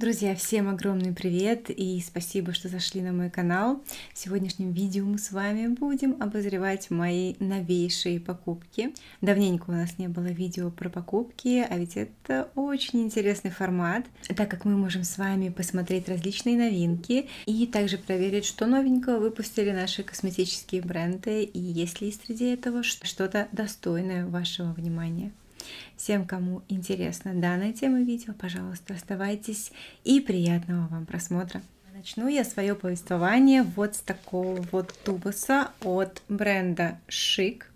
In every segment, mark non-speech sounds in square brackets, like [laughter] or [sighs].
Друзья, всем огромный привет и спасибо, что зашли на мой канал. В сегодняшнем видео мы с вами будем обозревать мои новейшие покупки. Давненько у нас не было видео про покупки, а ведь это очень интересный формат, так как мы можем с вами посмотреть различные новинки и также проверить, что новенького выпустили наши косметические бренды и есть ли среди этого что-то достойное вашего внимания. Всем, кому интересна данная тема видео, пожалуйста, оставайтесь и приятного вам просмотра. Начну я свое повествование вот с такого вот тубуса от бренда Шик.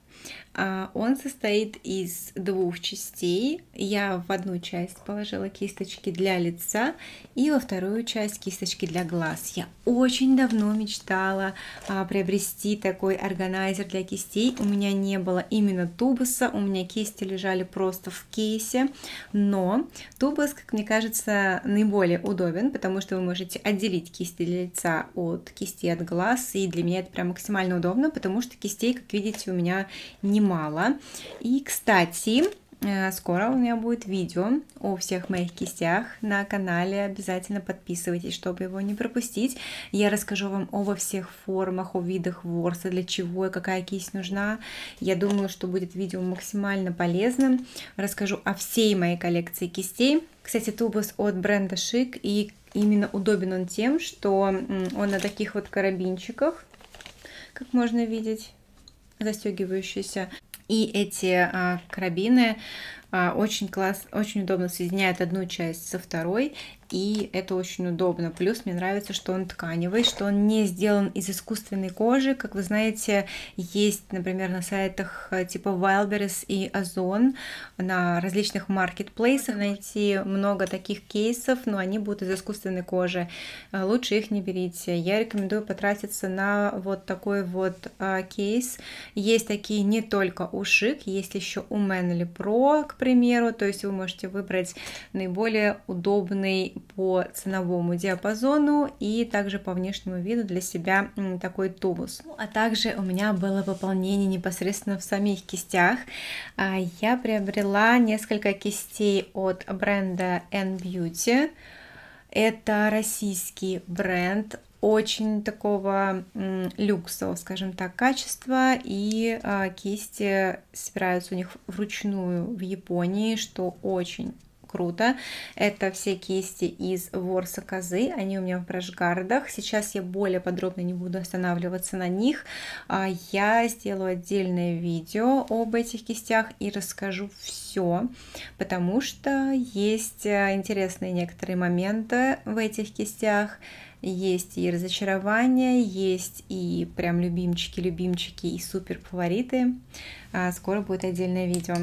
А, он состоит из двух частей. Я в одну часть положила кисточки для лица и во вторую часть кисточки для глаз. Я очень давно мечтала а, приобрести такой органайзер для кистей. У меня не было именно тубуса, у меня кисти лежали просто в кейсе, но тубус, как мне кажется, наиболее удобен, потому что вы можете отделить кисти для лица от кисти от глаз, и для меня это прям максимально удобно, потому что кистей, как видите, у меня не снимала. И, кстати, э, Скоро у меня будет видео о всех моих кистях на канале. Обязательно подписывайтесь, чтобы его не пропустить. Я расскажу вам обо всех формах, о видах ворса, для чего и какая кисть нужна. Я думаю, что будет видео максимально полезным. Расскажу о всей моей коллекции кистей. Кстати, тубус от бренда Шик. И именно удобен он тем, что он на таких вот карабинчиках, как можно видеть застегивающиеся. И эти а, карабины а, очень класс, очень удобно соединяют одну часть со второй, и это очень удобно. Плюс мне нравится, что он тканевый, что он не сделан из искусственной кожи. Как вы знаете, есть, например, на сайтах э, типа Wildberries и Озон на различных маркетплейсах найти много таких кейсов, но они будут из искусственной кожи. Э, лучше их не берите. Я рекомендую потратиться на вот такой вот э, кейс. Есть такие не только у Шик, есть еще у Manly Pro, к примеру, то есть вы можете выбрать наиболее удобный по ценовому диапазону, и также по внешнему виду для себя такой тубус. Ну, а также у меня было пополнение непосредственно в самих кистях. А, я приобрела несколько кистей от бренда N-Beauty. Это российский бренд, очень такого люксового, скажем так, качества, и а, кисти собираются у них вручную в Японии, что очень круто. Это все кисти из ворса козы, они у меня в брашгардах. Сейчас я более подробно не буду останавливаться на них. А, я сделаю отдельное видео об этих кистях и расскажу все, потому что есть э, интересные некоторые моменты в этих кистях есть и разочарования, есть и прям любимчики, любимчики и супер фавориты. А, скоро будет отдельное видео.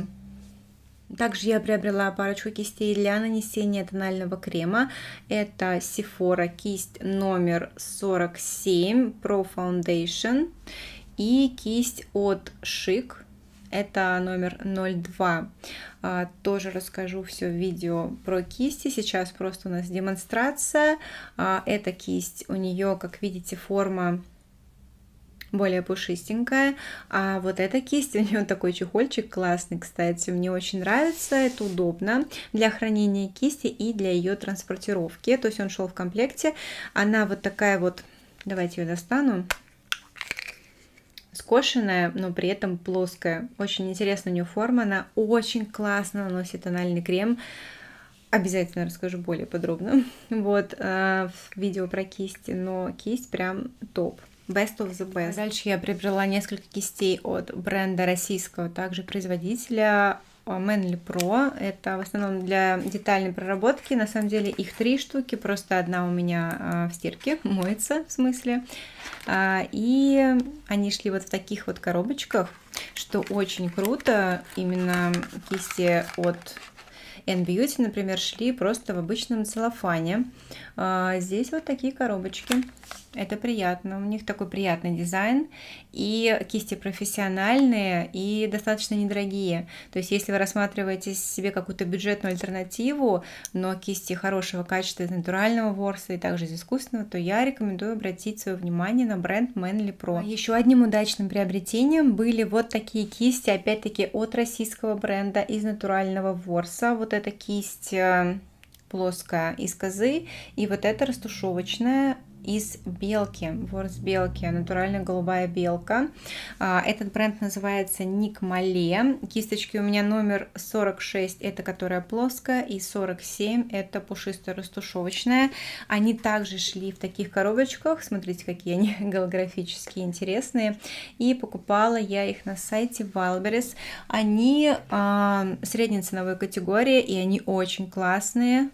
Также я приобрела парочку кистей для нанесения тонального крема. Это Sephora кисть номер 47 Pro Foundation и кисть от Chic. Это номер 02. А, тоже расскажу все в видео про кисти. Сейчас просто у нас демонстрация. А, эта кисть, у нее, как видите, форма более пушистенькая. А вот эта кисть, [laughs] у нее такой чехольчик классный, кстати, мне очень нравится, это удобно для хранения кисти и для ее транспортировки. То есть он шел в комплекте. Она вот такая вот, давайте ее достану, скошенная, но при этом плоская. Очень интересная у нее форма, она очень классно наносит тональный крем. Обязательно расскажу более подробно [laughs] вот э, в видео про кисти, но кисть прям топ. Best of the best. Дальше я приобрела несколько кистей от бренда российского также производителя э, Manly Pro. Это в основном для детальной проработки. На самом деле их три штуки, просто одна у меня э, в стирке, [laughs] моется в смысле. А, и они шли вот в таких вот коробочках, что очень круто. Именно кисти от N Beauty, например, шли просто в обычном целлофане. А, здесь вот такие коробочки. Это приятно. У них такой приятный дизайн и кисти профессиональные, и достаточно недорогие. То есть, если вы рассматриваете себе какую-то бюджетную альтернативу, но кисти хорошего качества из натурального ворса и также из искусственного, то я рекомендую обратить свое внимание на бренд Manly Pro. А Еще одним удачным приобретением были вот такие кисти, опять-таки от российского бренда из натурального ворса. Вот эта кисть э, плоская из козы, и вот эта растушевочная из белки, ворс белки, натуральная голубая белка. А, этот бренд называется Ник Мале. Кисточки у меня номер 46, это которая плоская, и 47, это пушистая растушевочная. Они также шли в таких коробочках, смотрите, какие они [laughs] голографические, интересные. И покупала я их на сайте Wildberries. Они э, а, средней ценовой категории, и они очень классные,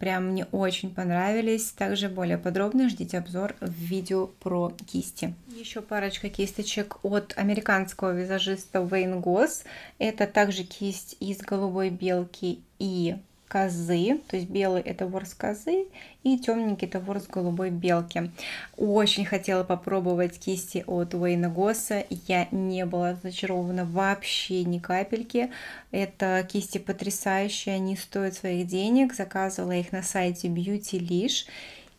Прям мне очень понравились. Также более подробно ждите обзор в видео про кисти. Еще парочка кисточек от американского визажиста Вейн Гос. Это также кисть из голубой белки и козы, то есть белый это ворс козы и темненький это ворс голубой белки. Очень хотела попробовать кисти от Уэйна Госса, я не была разочарована вообще ни капельки. Это кисти потрясающие, они стоят своих денег, заказывала их на сайте Beauty Lish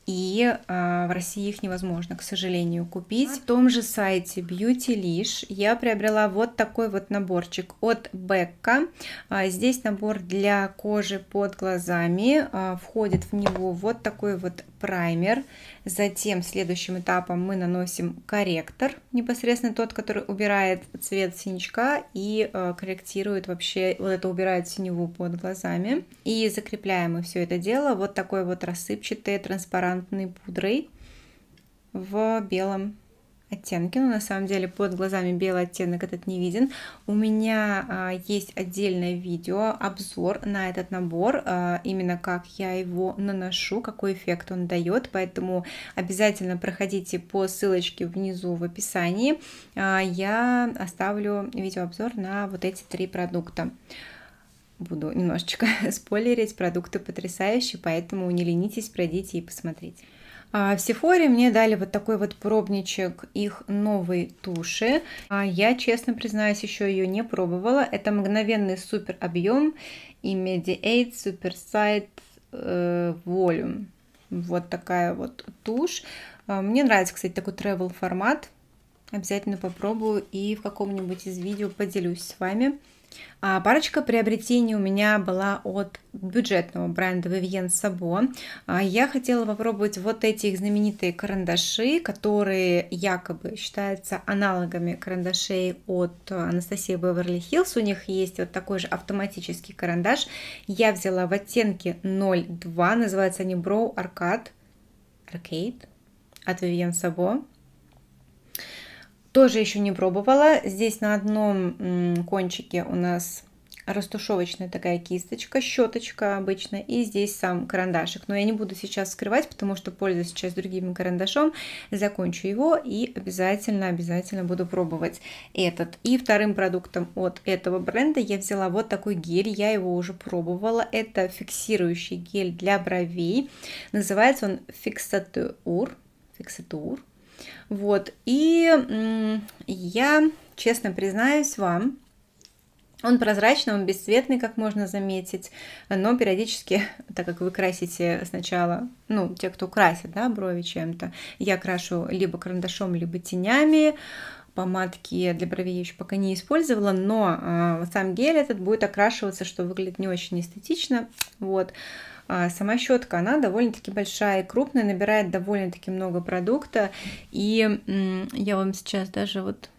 и а, в России их невозможно, к сожалению, купить. А? В том же сайте Beautylish я приобрела вот такой вот наборчик от Бекка. А, здесь набор для кожи под глазами. А, входит в него вот такой вот праймер. Затем следующим этапом мы наносим корректор, непосредственно тот, который убирает цвет синячка и а, корректирует вообще, вот это убирает синеву под глазами. И закрепляем мы все это дело вот такой вот рассыпчатый транспарант транспарантной пудрой в белом оттенке. Но на самом деле под глазами белый оттенок этот не виден. У меня а, есть отдельное видео, обзор на этот набор, а, именно как я его наношу, какой эффект он дает. Поэтому обязательно проходите по ссылочке внизу в описании. А, я оставлю видеообзор на вот эти три продукта буду немножечко [laughs] спойлерить, продукты потрясающие, поэтому не ленитесь, пройдите и посмотрите. А, в Сефоре мне дали вот такой вот пробничек их новой туши. А, я, честно признаюсь, еще ее не пробовала. Это мгновенный супер объем и Mediate Super Sight э, Volume. Вот такая вот тушь. А, мне нравится, кстати, такой travel формат. Обязательно попробую и в каком-нибудь из видео поделюсь с вами. А парочка приобретений у меня была от бюджетного бренда Vivienne Sabo. А, я хотела попробовать вот эти их знаменитые карандаши, которые якобы считаются аналогами карандашей от э, Анастасии Беверли Хиллз. У них есть вот такой же автоматический карандаш. Я взяла в оттенке 02, называются они Brow Arcade, Arcade от Vivienne Sabo. Тоже еще не пробовала. Здесь на одном кончике у нас растушевочная такая кисточка, щеточка обычно, и здесь сам карандашик. Но я не буду сейчас скрывать, потому что пользуюсь сейчас другим карандашом, закончу его и обязательно-обязательно буду пробовать этот. И вторым продуктом от этого бренда я взяла вот такой гель, я его уже пробовала. Это фиксирующий гель для бровей, называется он Fixatur, Fixatur, вот, и я, честно признаюсь вам, он прозрачный, он бесцветный, как можно заметить, но периодически, [laughs] так как вы красите сначала, ну, те, кто красит, да, брови чем-то, я крашу либо карандашом, либо тенями, помадки для бровей еще пока не использовала, но э, сам гель этот будет окрашиваться, что выглядит не очень эстетично, вот, а сама щетка, она довольно-таки большая и крупная, набирает довольно-таки много продукта. И я вам сейчас даже вот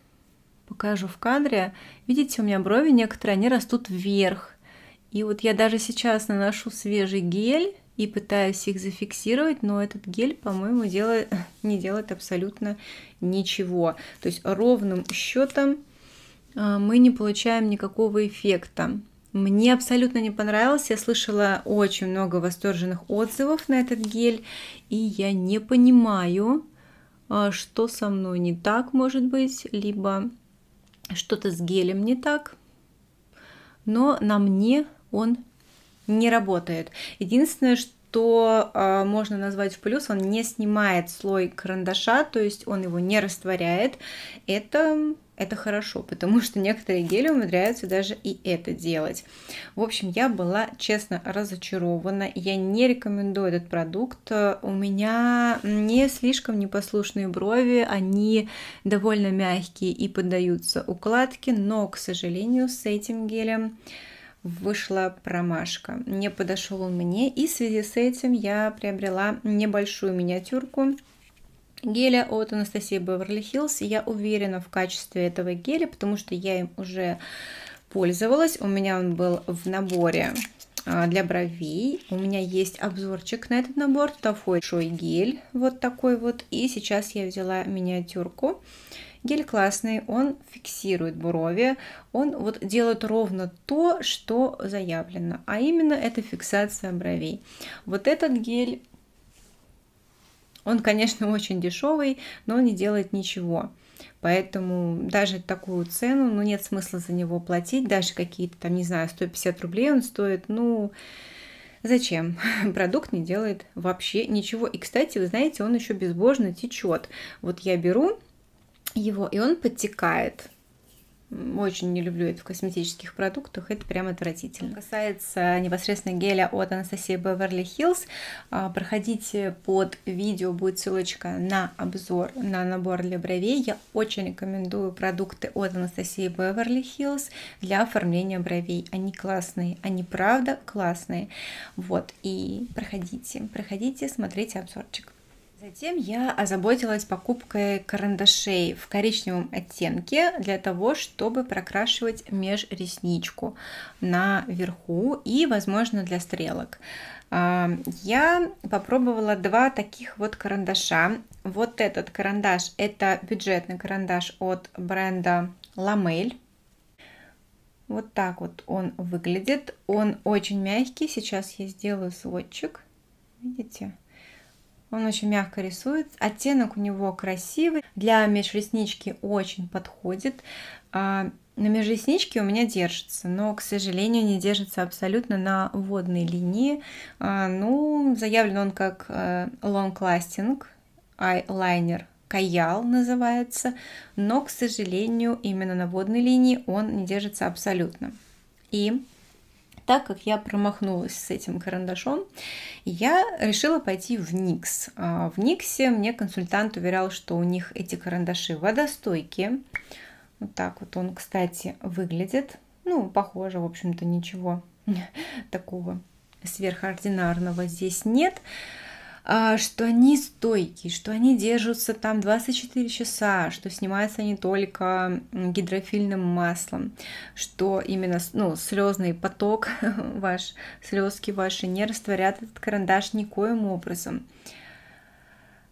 покажу в кадре. Видите, у меня брови некоторые, они растут вверх. И вот я даже сейчас наношу свежий гель и пытаюсь их зафиксировать, но этот гель, по-моему, [laughs] не делает абсолютно ничего. То есть ровным счетом а, мы не получаем никакого эффекта. Мне абсолютно не понравилось, я слышала очень много восторженных отзывов на этот гель, и я не понимаю, а, что со мной не так, может быть, либо что-то с гелем не так, но на мне он не работает. Единственное, что э, можно назвать в плюс, он не снимает слой карандаша, то есть он его не растворяет. Это это хорошо, потому что некоторые гели умудряются даже и это делать. В общем, я была, честно, разочарована. Я не рекомендую этот продукт. У меня не слишком непослушные брови, они довольно мягкие и поддаются укладке, но, к сожалению, с этим гелем вышла промашка. Не подошел он мне, и в связи с этим я приобрела небольшую миниатюрку геля от Анастасии Беверли Хиллз. Я уверена в качестве этого геля, потому что я им уже пользовалась. У меня он был в наборе а, для бровей. У меня есть обзорчик на этот набор. Туда шой гель вот такой вот. И сейчас я взяла миниатюрку. Гель классный, он фиксирует брови, он вот делает ровно то, что заявлено, а именно это фиксация бровей. Вот этот гель он, конечно, очень дешевый, но не делает ничего. Поэтому даже такую цену, ну, нет смысла за него платить. Даже какие-то там, не знаю, 150 рублей он стоит, ну, Зачем? [laughs] Продукт не делает вообще ничего. И, кстати, вы знаете, он еще безбожно течет. Вот я беру его, и он подтекает. Очень не люблю это в косметических продуктах, это прям отвратительно. Что касается непосредственно геля от Анастасии Беверли Хиллз, а, проходите под видео, будет ссылочка на обзор на набор для бровей. Я очень рекомендую продукты от Анастасии Беверли Хиллз для оформления бровей. Они классные, они правда классные. Вот, и проходите, проходите, смотрите обзорчик. Затем я озаботилась покупкой карандашей в коричневом оттенке для того, чтобы прокрашивать межресничку наверху и, возможно, для стрелок. А, я попробовала два таких вот карандаша. Вот этот карандаш, это бюджетный карандаш от бренда Ламель. Вот так вот он выглядит. Он очень мягкий. Сейчас я сделаю сводчик. Видите? Он очень мягко рисует. Оттенок у него красивый. Для межреснички очень подходит. А, на межресничке у меня держится, но, к сожалению, не держится абсолютно на водной линии. А, ну, заявлен он как э, Long Lasting Eyeliner Каял называется, но, к сожалению, именно на водной линии он не держится абсолютно. И так как я промахнулась с этим карандашом, я решила пойти в Никс. А, в Никсе мне консультант уверял, что у них эти карандаши водостойкие. Вот так вот он, кстати, выглядит. Ну, похоже, в общем-то, ничего [laughs] такого сверхординарного здесь нет. Нет. А, что они стойкие, что они держатся там 24 часа, что снимаются они только гидрофильным маслом, что именно ну, слезный поток [laughs] ваш, слезки ваши не растворят этот карандаш никоим образом.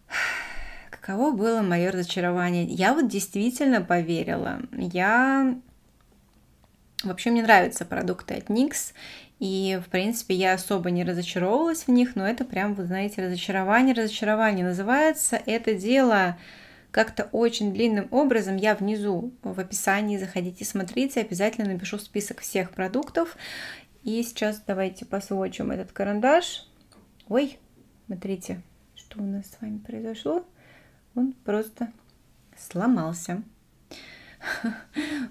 [sighs] Каково было мое разочарование? Я вот действительно поверила. Я Вообще мне нравятся продукты от NYX, и, в принципе, я особо не разочаровывалась в них, но это прям, вы знаете, разочарование, разочарование называется. Это дело как-то очень длинным образом. Я внизу в описании заходите, смотрите, обязательно напишу список всех продуктов. И сейчас давайте посвочим этот карандаш. Ой, смотрите, что у нас с вами произошло. Он просто сломался. [laughs]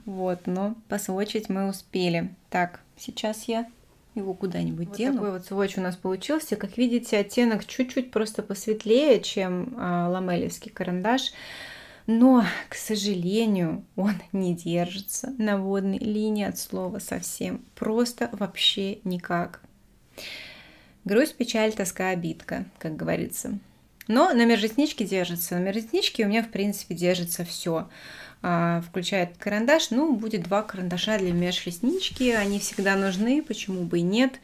Вот, но посвочить мы успели. Так, сейчас я его куда-нибудь вот дену. такой вот сводч у нас получился. Как видите, оттенок чуть-чуть просто посветлее, чем э, ламелевский карандаш. Но, к сожалению, он не держится на водной линии от слова совсем. Просто вообще никак. Грусть, печаль, тоска, обидка, как говорится. Но на мерзлетничке держится. На мерзлетничке у меня, в принципе, держится все. А, включает карандаш, ну, будет два карандаша для межреснички, они всегда нужны, почему бы и нет.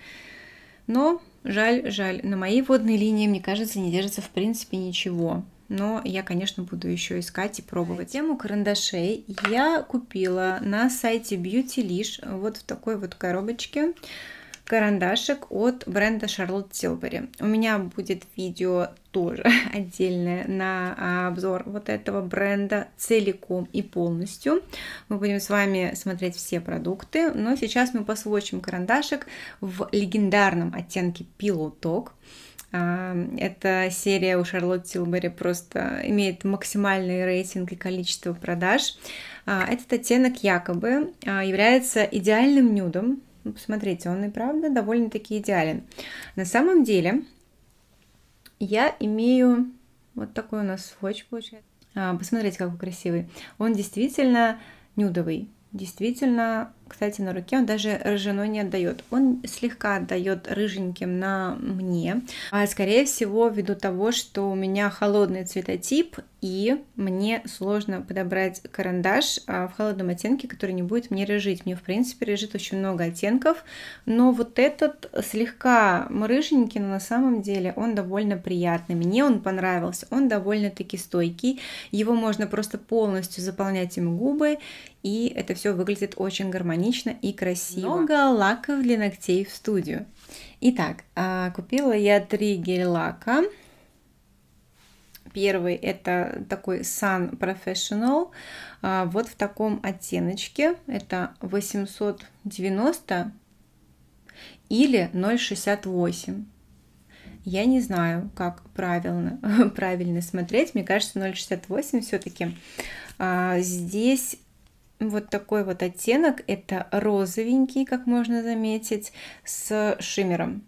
Но жаль, жаль, на моей водной линии, мне кажется, не держится в принципе ничего. Но я, конечно, буду еще искать и пробовать. Тему карандашей я купила на сайте Beautylish, вот в такой вот коробочке карандашик от бренда Charlotte Tilbury. У меня будет видео тоже [laughs] отдельное на а, обзор вот этого бренда целиком и полностью. Мы будем с вами смотреть все продукты, но сейчас мы посвочим карандашик в легендарном оттенке Pillow Talk а, Эта серия у Шарлотт Тилбери просто имеет максимальный рейтинг и количество продаж. А, этот оттенок якобы является идеальным нюдом. Ну, посмотрите, он и правда довольно-таки идеален. На самом деле я имею вот такой у нас скотч получается. А, посмотрите, какой красивый. Он действительно нюдовый, действительно кстати, на руке он даже рыжиной не отдает. Он слегка отдает рыженьким на мне. А скорее всего, ввиду того, что у меня холодный цветотип, и мне сложно подобрать карандаш а, в холодном оттенке, который не будет мне рыжить. Мне, в принципе, рыжит очень много оттенков, но вот этот слегка рыженький, но на самом деле он довольно приятный. Мне он понравился, он довольно-таки стойкий. Его можно просто полностью заполнять им губы, и это все выглядит очень гармонично гармонично и красиво. Много лаков для ногтей в студию. Итак, а, купила я три гель-лака. Первый это такой Sun Professional, а, вот в таком оттеночке, это 890 или 0,68. Я не знаю, как правильно, [laughs] правильно смотреть, мне кажется 0,68 все-таки. А, здесь вот такой вот оттенок. Это розовенький, как можно заметить, с шиммером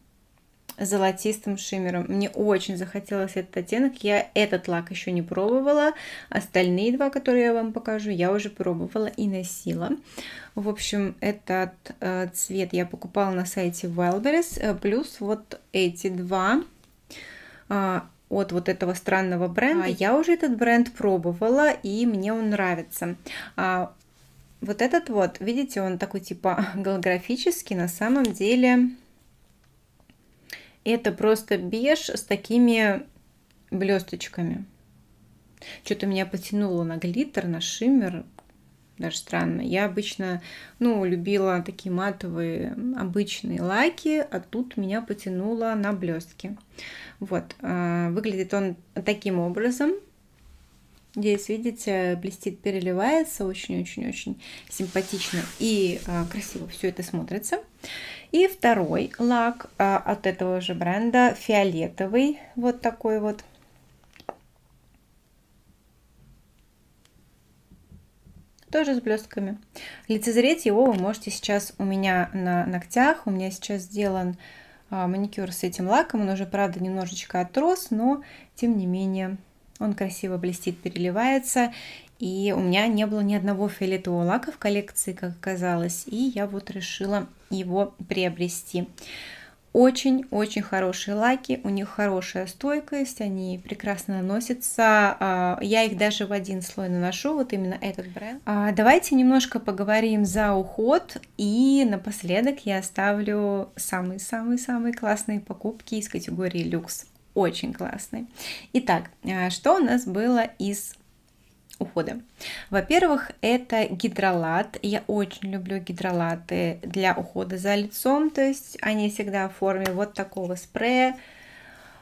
золотистым шиммером. Мне очень захотелось этот оттенок. Я этот лак еще не пробовала. Остальные два, которые я вам покажу, я уже пробовала и носила. В общем, этот э, цвет я покупала на сайте Wildberries. Э, плюс вот эти два э, от вот этого странного бренда. Я уже этот бренд пробовала, и мне он нравится. А вот этот вот, видите, он такой типа [laughs] голографический, на самом деле это просто беж с такими блесточками. Что-то меня потянуло на глиттер, на шиммер, даже странно. Я обычно, ну, любила такие матовые обычные лаки, а тут меня потянуло на блестки. Вот, а, выглядит он таким образом – Здесь, видите, блестит, переливается, очень-очень-очень симпатично и а, красиво все это смотрится. И второй лак а, от этого же бренда, фиолетовый, вот такой вот. Тоже с блестками. Лицезреть его вы можете сейчас у меня на ногтях. У меня сейчас сделан а, маникюр с этим лаком. Он уже, правда, немножечко отрос, но тем не менее он красиво блестит, переливается. И у меня не было ни одного фиолетового лака в коллекции, как оказалось. И я вот решила его приобрести. Очень-очень хорошие лаки, у них хорошая стойкость, они прекрасно наносятся. А, я их даже в один слой наношу, вот именно этот бренд. А, давайте немножко поговорим за уход, и напоследок я оставлю самые-самые-самые классные покупки из категории люкс очень классный. Итак, а, что у нас было из ухода. Во-первых, это гидролат. Я очень люблю гидролаты для ухода за лицом. То есть они всегда в форме вот такого спрея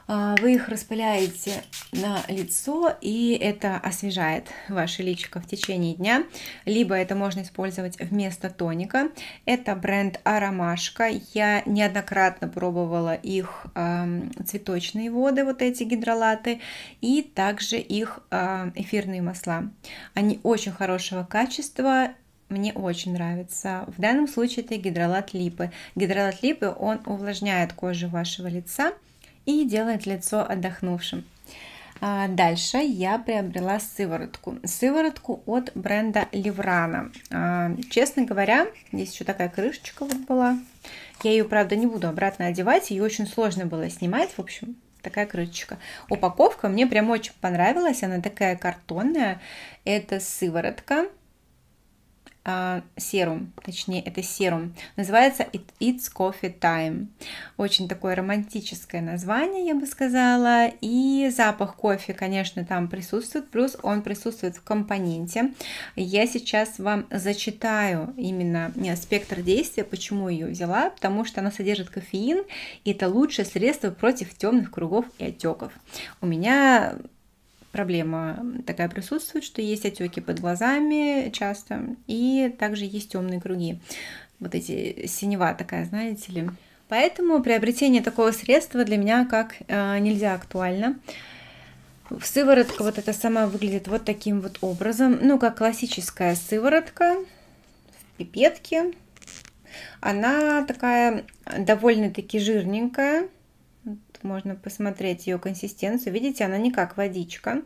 а, вы их распыляете на лицо, и это освежает ваше личико в течение дня. Либо это можно использовать вместо тоника. Это бренд Аромашка. Я неоднократно пробовала их э, цветочные воды, вот эти гидролаты, и также их э, эфирные масла. Они очень хорошего качества, мне очень нравится. В данном случае это гидролат липы. Гидролат липы, он увлажняет кожу вашего лица, и делает лицо отдохнувшим. А, дальше я приобрела сыворотку. Сыворотку от бренда Леврана. Честно говоря, здесь еще такая крышечка вот была. Я ее, правда, не буду обратно одевать. Ее очень сложно было снимать. В общем, такая крышечка. Упаковка мне прям очень понравилась. Она такая картонная. Это сыворотка а, серум, точнее это серум, называется It's Coffee Time. Очень такое романтическое название, я бы сказала, и запах кофе, конечно, там присутствует, плюс он присутствует в компоненте. Я сейчас вам зачитаю именно э, спектр действия, почему ее взяла, потому что она содержит кофеин, и это лучшее средство против темных кругов и отеков. У меня проблема такая присутствует, что есть отеки под глазами часто, и также есть темные круги. Вот эти синева такая, знаете ли. Поэтому приобретение такого средства для меня как э, нельзя актуально. Сыворотка вот эта сама выглядит вот таким вот образом. Ну, как классическая сыворотка в пипетке. Она такая довольно-таки жирненькая можно посмотреть ее консистенцию. Видите, она не как водичка.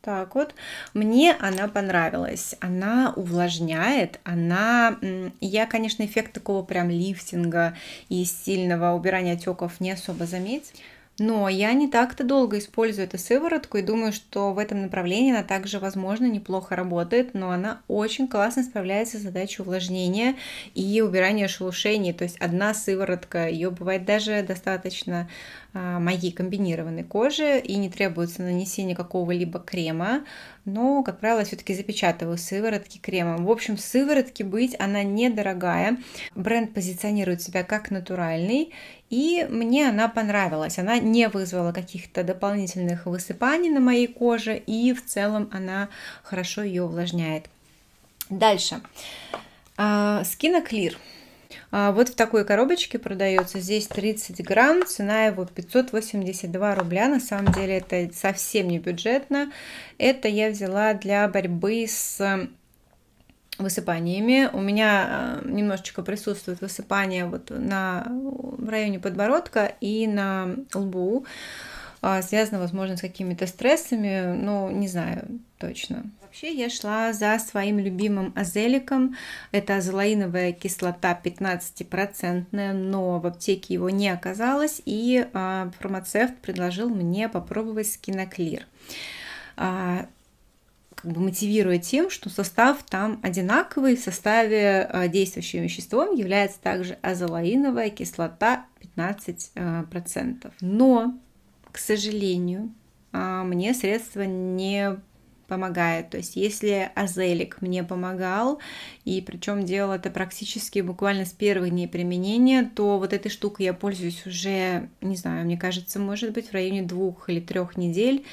так вот. Мне она понравилась. Она увлажняет. Она... Я, конечно, эффект такого прям лифтинга и сильного убирания отеков не особо заметила. Но я не так-то долго использую эту сыворотку и думаю, что в этом направлении она также, возможно, неплохо работает, но она очень классно справляется с задачей увлажнения и убирания шелушений. То есть одна сыворотка, ее бывает даже достаточно а, моей комбинированной кожи и не требуется нанесение какого-либо крема, но, как правило, все-таки запечатываю сыворотки кремом. В общем, сыворотки быть, она недорогая. Бренд позиционирует себя как натуральный, и мне она понравилась. Она не вызвала каких-то дополнительных высыпаний на моей коже, и в целом она хорошо ее увлажняет. Дальше. А, Skin Clear. А, вот в такой коробочке продается. Здесь 30 грамм, цена его 582 рубля. На самом деле это совсем не бюджетно. Это я взяла для борьбы с высыпаниями. У меня э, немножечко присутствует высыпание вот на, в районе подбородка и на лбу. А, связано, возможно, с какими-то стрессами, но не знаю точно. Вообще я шла за своим любимым азеликом. Это азелаиновая кислота 15%, но в аптеке его не оказалось, и а, фармацевт предложил мне попробовать скиноклир как бы мотивируя тем, что состав там одинаковый, в составе э, действующим веществом является также азолаиновая кислота 15%. Э, Но, к сожалению, а, мне средство не помогает. То есть если азелик мне помогал, и причем делал это практически буквально с первых дней применения, то вот этой штукой я пользуюсь уже, не знаю, мне кажется, может быть, в районе двух или трех недель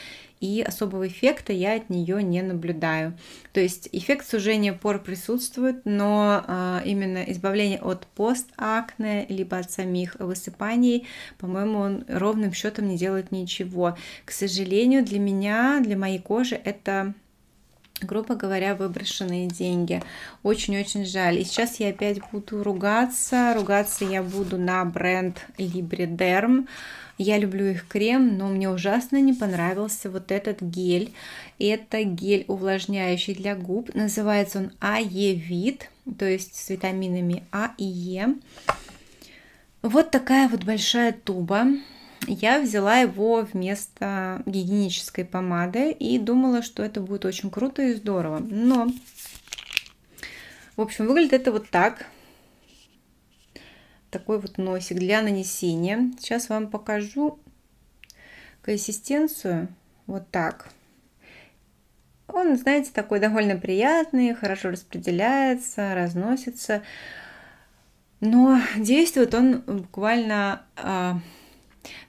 и особого эффекта я от нее не наблюдаю. То есть эффект сужения пор присутствует, но а, именно избавление от постакне, либо от самих высыпаний, по-моему, он ровным счетом не делает ничего. К сожалению, для меня, для моей кожи это грубо говоря, выброшенные деньги. Очень-очень жаль. И сейчас я опять буду ругаться. Ругаться я буду на бренд Libriderm. Я люблю их крем, но мне ужасно не понравился вот этот гель. Это гель увлажняющий для губ. Называется он АЕ вид, то есть с витаминами А и Е. Вот такая вот большая туба я взяла его вместо гигиенической помады и думала, что это будет очень круто и здорово. Но, в общем, выглядит это вот так. Такой вот носик для нанесения. Сейчас вам покажу консистенцию вот так. Он, знаете, такой довольно приятный, хорошо распределяется, разносится. Но действует он буквально а,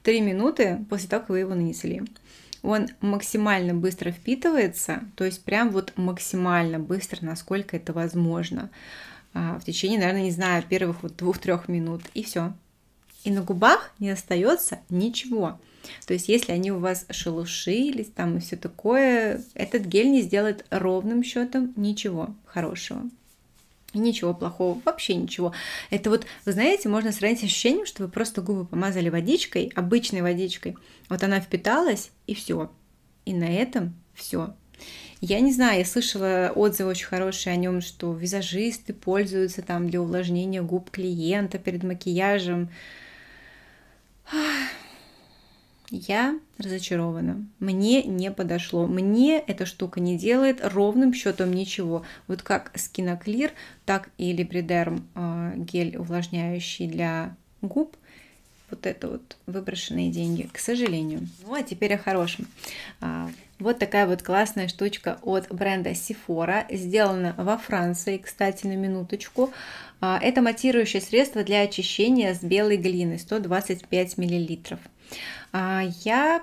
3 минуты после того, как вы его нанесли. Он максимально быстро впитывается, то есть прям вот максимально быстро, насколько это возможно. А, в течение, наверное, не знаю, первых вот двух-трех минут. И все. И на губах не остается ничего. То есть, если они у вас шелушились там и все такое, этот гель не сделает ровным счетом ничего хорошего. Ничего плохого, вообще ничего. Это вот, вы знаете, можно сравнить с ощущением, что вы просто губы помазали водичкой, обычной водичкой. Вот она впиталась, и все. И на этом все. Я не знаю, я слышала отзывы очень хорошие о нем, что визажисты пользуются там для увлажнения губ клиента перед макияжем я разочарована. Мне не подошло. Мне эта штука не делает ровным счетом ничего. Вот как скиноклир, так и либридерм э, гель увлажняющий для губ. Вот это вот выброшенные деньги, к сожалению. Ну а теперь о хорошем. А, вот такая вот классная штучка от бренда Sephora, сделана во Франции, кстати, на минуточку. А, это матирующее средство для очищения с белой глины, 125 миллилитров. А, я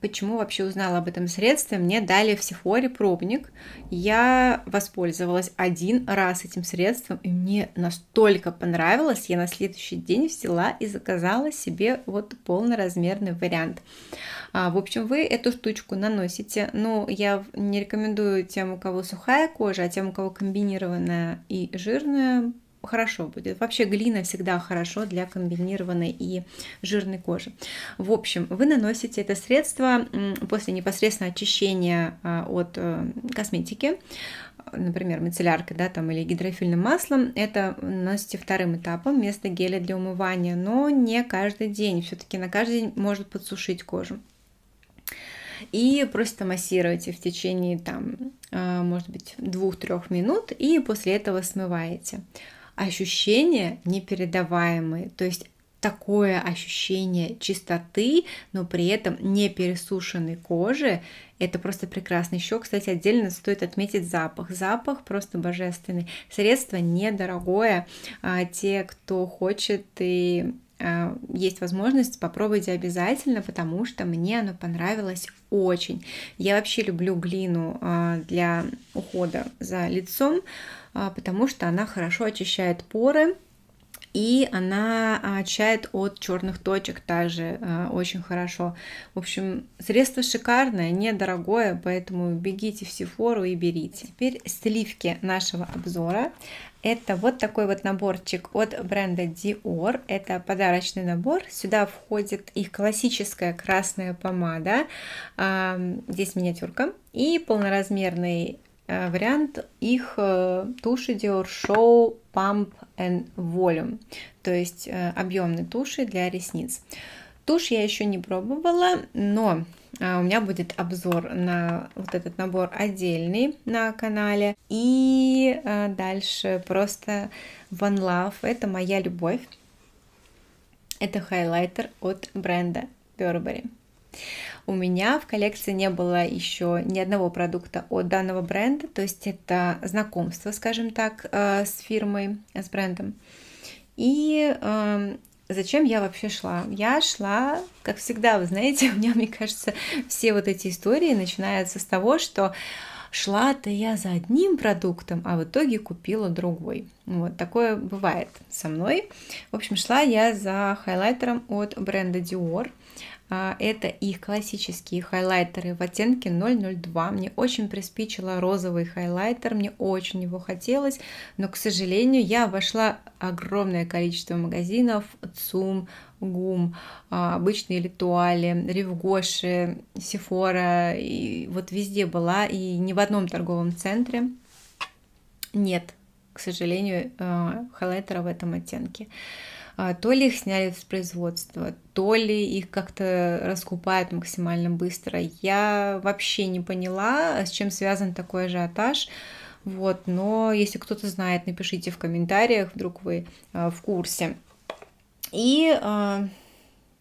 почему вообще узнала об этом средстве, мне дали в Сифоре пробник. Я воспользовалась один раз этим средством, и мне настолько понравилось, я на следующий день взяла и заказала себе вот полноразмерный вариант. А, в общем, вы эту штучку наносите. Ну, я не рекомендую тем, у кого сухая кожа, а тем, у кого комбинированная и жирная хорошо будет. Вообще глина всегда хорошо для комбинированной и жирной кожи. В общем, вы наносите это средство после непосредственно очищения а, от э, косметики, например, мицелляркой да, там, или гидрофильным маслом. Это наносите вторым этапом вместо геля для умывания, но не каждый день. Все-таки на каждый день может подсушить кожу и просто массируете в течение там, а, может быть, 2-3 минут, и после этого смываете ощущения непередаваемые, то есть такое ощущение чистоты, но при этом не пересушенной кожи. Это просто прекрасно. Еще, кстати, отдельно стоит отметить запах. Запах просто божественный. Средство недорогое. А те, кто хочет и Э, есть возможность, попробуйте обязательно, потому что мне оно понравилось очень. Я вообще люблю глину э, для ухода за лицом, э, потому что она хорошо очищает поры, и она очищает от черных точек также э, очень хорошо. В общем, средство шикарное, недорогое, поэтому бегите в Сефору и берите. Теперь сливки нашего обзора. Это вот такой вот наборчик от бренда Dior. Это подарочный набор. Сюда входит их классическая красная помада. А, здесь миниатюрка. И полноразмерный э, вариант их э, туши Dior Show Pump and Volume, то есть э, объемные туши для ресниц. Тушь я еще не пробовала, но а, у меня будет обзор на вот этот набор отдельный на канале. И а, дальше просто One Love, это моя любовь. Это хайлайтер от бренда Burberry. У меня в коллекции не было еще ни одного продукта от данного бренда, то есть это знакомство, скажем так, а, с фирмой, с брендом. И зачем я вообще шла? Я шла, как всегда, вы знаете, [laughs] у меня, мне кажется, все вот эти истории начинаются с того, что шла-то я за одним продуктом, а в итоге купила другой. Вот такое бывает со мной. В общем, шла я за хайлайтером от бренда Dior – а, это их классические хайлайтеры в оттенке 002. Мне очень приспичило розовый хайлайтер, мне очень его хотелось, но, к сожалению, я вошла огромное количество магазинов, ЦУМ, ГУМ, а, обычные ритуали, Ревгоши, Сефора, и вот везде была, и ни в одном торговом центре нет, к сожалению, а, хайлайтера в этом оттенке. А, то ли их сняли с производства, то ли их как-то раскупают максимально быстро. Я вообще не поняла, с чем связан такой ажиотаж. Вот, но если кто-то знает, напишите в комментариях, вдруг вы а, в курсе. И а,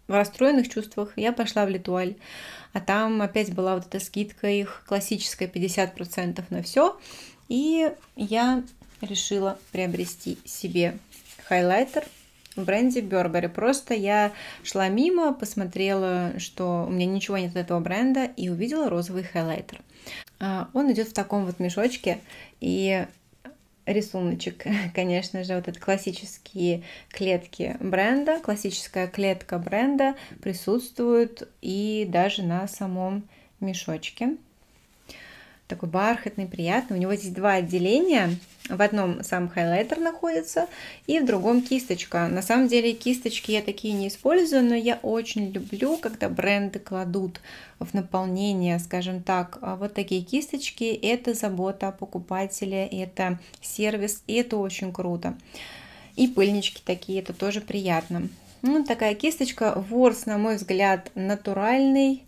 в расстроенных чувствах я пошла в Литуаль, а там опять была вот эта скидка их классическая 50% на все, и я решила приобрести себе хайлайтер в бренде Burberry. Просто я шла мимо, посмотрела, что у меня ничего нет от этого бренда, и увидела розовый хайлайтер. А, он идет в таком вот мешочке, и рисуночек, [laughs] конечно же, вот это классические клетки бренда, классическая клетка бренда присутствует и даже на самом мешочке такой бархатный, приятный. У него здесь два отделения. В одном сам хайлайтер находится, и в другом кисточка. На самом деле кисточки я такие не использую, но я очень люблю, когда бренды кладут в наполнение, скажем так, а вот такие кисточки. Это забота покупателя, это сервис, и это очень круто. И пыльнички такие, это тоже приятно. Ну, такая кисточка. Ворс, на мой взгляд, натуральный,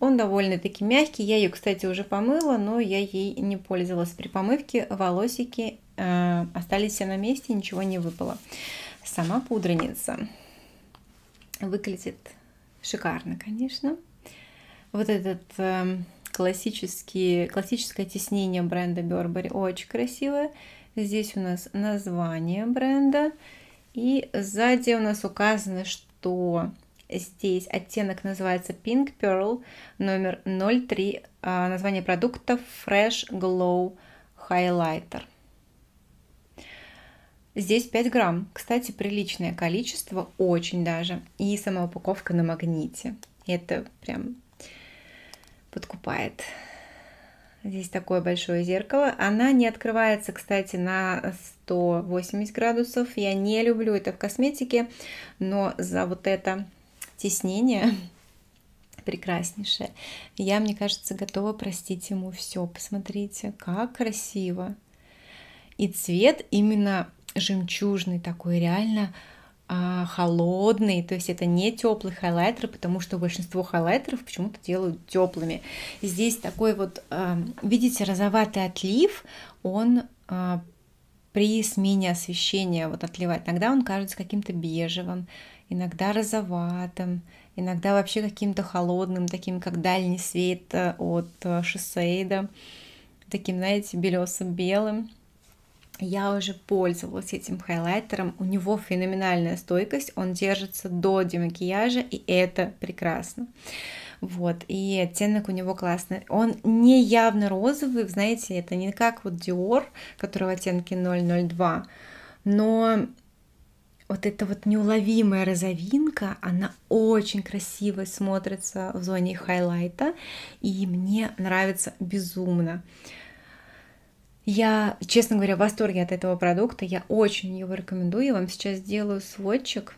он довольно-таки мягкий. Я ее, кстати, уже помыла, но я ей не пользовалась. При помывке волосики э, остались все на месте, ничего не выпало. Сама пудреница выглядит шикарно, конечно. Вот этот э, классический, классическое тиснение бренда Burberry очень красивое. Здесь у нас название бренда. И сзади у нас указано, что Здесь оттенок называется Pink Pearl номер 03. А, название продукта Fresh Glow Highlighter. Здесь 5 грамм. Кстати, приличное количество, очень даже. И сама упаковка на магните. Это прям подкупает. Здесь такое большое зеркало. Она не открывается, кстати, на 180 градусов. Я не люблю это в косметике, но за вот это теснение [laughs] прекраснейшее. Я, мне кажется, готова простить ему все. Посмотрите, как красиво. И цвет именно жемчужный такой, реально а, холодный, то есть это не теплый хайлайтер, потому что большинство хайлайтеров почему-то делают теплыми. Здесь такой вот, а, видите, розоватый отлив, он а, при смене освещения вот отливает. Иногда он кажется каким-то бежевым иногда розоватым, иногда вообще каким-то холодным, таким как дальний свет э, от э, Шосейда, таким, знаете, белесо-белым. Я уже пользовалась этим хайлайтером, у него феноменальная стойкость, он держится до демакияжа, и это прекрасно. Вот, и оттенок у него классный. Он не явно розовый, знаете, это не как вот Dior, которого оттенки 002, но вот эта вот неуловимая розовинка, она очень красиво смотрится в зоне хайлайта, и мне нравится безумно. Я, честно говоря, в восторге от этого продукта, я очень его рекомендую, я вам сейчас сделаю сводчик.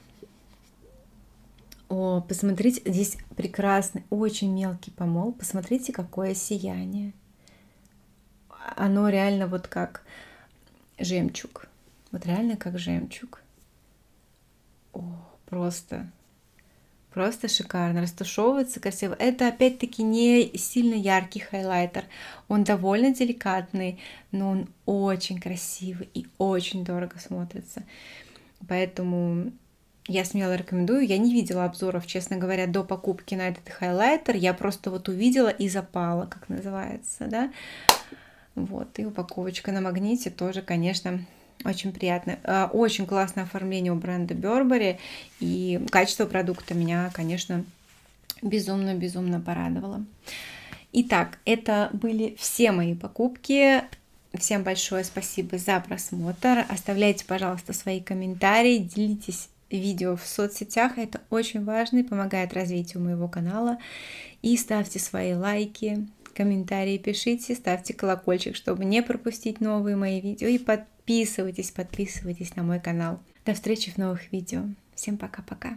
О, посмотрите, здесь прекрасный, очень мелкий помол, посмотрите, какое сияние. Оно реально вот как жемчуг, вот реально как жемчуг. О, просто, просто шикарно. Растушевывается красиво. Это опять-таки не сильно яркий хайлайтер. Он довольно деликатный, но он очень красивый и очень дорого смотрится. Поэтому я смело рекомендую. Я не видела обзоров, честно говоря, до покупки на этот хайлайтер. Я просто вот увидела и запала, как называется, да. Вот, и упаковочка на магните тоже, конечно, очень приятно. А, очень классное оформление у бренда Burberry. И качество продукта меня, конечно, безумно-безумно порадовало. Итак, это были все мои покупки. Всем большое спасибо за просмотр. Оставляйте, пожалуйста, свои комментарии, делитесь видео в соцсетях. Это очень важно и помогает развитию моего канала. И ставьте свои лайки, комментарии пишите, ставьте колокольчик, чтобы не пропустить новые мои видео. И подписывайтесь подписывайтесь, подписывайтесь на мой канал. До встречи в новых видео. Всем пока-пока.